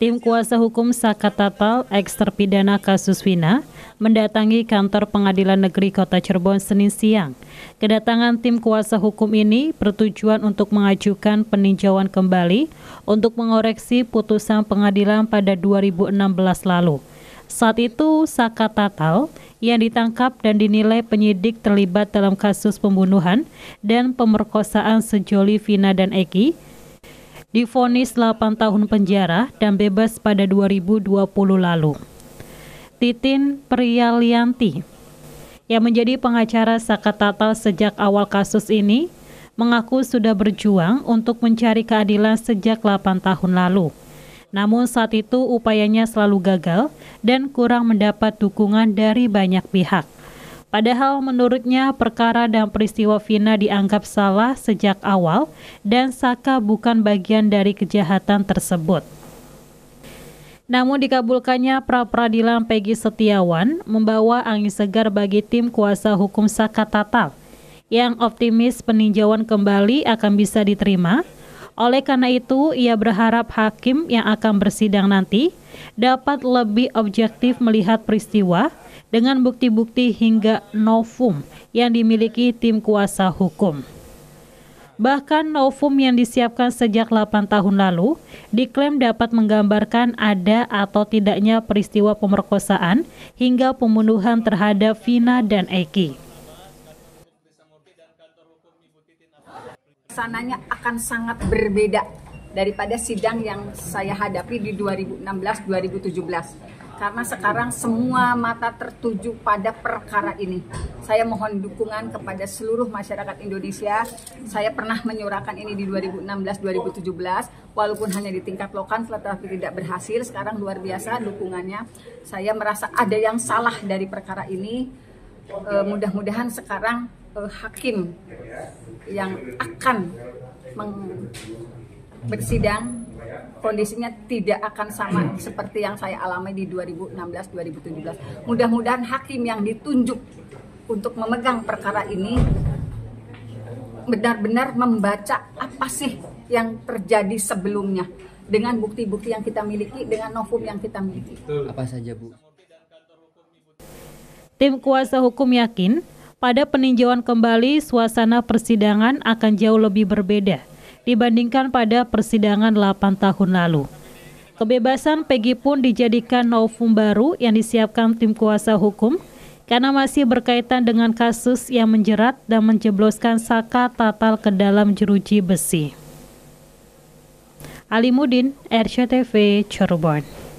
Tim kuasa hukum Saka Tatal, eks terpidana kasus Vina, mendatangi kantor pengadilan negeri kota Cirebon Senin siang. Kedatangan tim kuasa hukum ini bertujuan untuk mengajukan peninjauan kembali untuk mengoreksi putusan pengadilan pada 2016 lalu. Saat itu Saka Tatal yang ditangkap dan dinilai penyidik terlibat dalam kasus pembunuhan dan pemerkosaan sejoli Vina dan Eki difonis 8 tahun penjara dan bebas pada 2020 lalu. Titin Priyalianti yang menjadi pengacara Saka Tata sejak awal kasus ini mengaku sudah berjuang untuk mencari keadilan sejak 8 tahun lalu. Namun saat itu upayanya selalu gagal dan kurang mendapat dukungan dari banyak pihak. Padahal menurutnya perkara dan peristiwa Vina dianggap salah sejak awal dan Saka bukan bagian dari kejahatan tersebut. Namun dikabulkannya pra-peradilan Peggy Setiawan membawa angin segar bagi tim kuasa hukum Saka Tatal yang optimis peninjauan kembali akan bisa diterima oleh karena itu, ia berharap hakim yang akan bersidang nanti dapat lebih objektif melihat peristiwa dengan bukti-bukti hingga novum yang dimiliki tim kuasa hukum. Bahkan novum yang disiapkan sejak 8 tahun lalu diklaim dapat menggambarkan ada atau tidaknya peristiwa pemerkosaan hingga pembunuhan terhadap Vina dan Eki. suasananya akan sangat berbeda daripada sidang yang saya hadapi di 2016-2017 karena sekarang semua mata tertuju pada perkara ini. Saya mohon dukungan kepada seluruh masyarakat Indonesia. Saya pernah menyuarakan ini di 2016-2017, walaupun hanya di tingkat lokal tetapi tidak berhasil. Sekarang luar biasa dukungannya. Saya merasa ada yang salah dari perkara ini. Eh, mudah-mudahan sekarang uh, hakim yang akan bersidang kondisinya tidak akan sama seperti yang saya alami di 2016-2017. Mudah-mudahan hakim yang ditunjuk untuk memegang perkara ini benar-benar membaca apa sih yang terjadi sebelumnya dengan bukti-bukti yang kita miliki, dengan novum yang kita miliki. Apa saja, Bu? Tim kuasa hukum yakin pada peninjauan kembali suasana persidangan akan jauh lebih berbeda dibandingkan pada persidangan 8 tahun lalu. Kebebasan Peggy pun dijadikan novum baru yang disiapkan tim kuasa hukum karena masih berkaitan dengan kasus yang menjerat dan menjebloskan Saka Tatal ke dalam jeruji besi. Alimudin, RCTV, Cirebon.